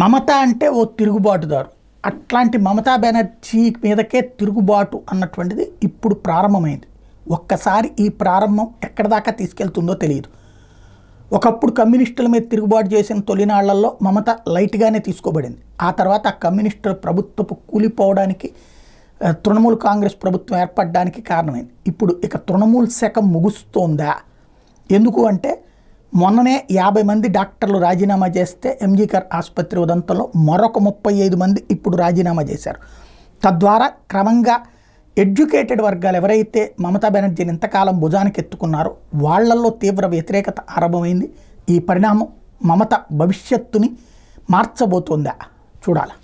మమత అంటే ఓ తిరుగుబాటుదారు అట్లాంటి మమతా బెనర్జీ మీదకే తిరుగుబాటు అన్నటువంటిది ఇప్పుడు ప్రారంభమైంది ఒక్కసారి ఈ ప్రారంభం ఎక్కడ దాకా తీసుకెళ్తుందో తెలియదు ఒకప్పుడు కమ్యూనిస్టుల మీద తిరుగుబాటు చేసిన తొలినాళ్లలో మమత లైట్గానే తీసుకోబడింది ఆ తర్వాత ఆ కమ్యూనిస్టు ప్రభుత్వపు కూలిపోవడానికి తృణమూల్ కాంగ్రెస్ ప్రభుత్వం ఏర్పడడానికి కారణమైంది ఇప్పుడు ఇక తృణమూల్ శాఖ ముగుస్తోందా ఎందుకు అంటే మొన్ననే యాభై మంది డాక్టర్లు రాజీనామా చేస్తే ఎంజీకర్ ఆసుపత్రి ఉదంతంలో మరొక ముప్పై ఐదు మంది ఇప్పుడు రాజీనామా చేశారు తద్వారా క్రమంగా ఎడ్యుకేటెడ్ వర్గాలు ఎవరైతే మమతా బెనర్జీని ఇంతకాలం భుజానికి ఎత్తుకున్నారో వాళ్లల్లో తీవ్ర వ్యతిరేకత ఆరంభమైంది ఈ పరిణామం మమత భవిష్యత్తుని మార్చబోతోందా చూడాలి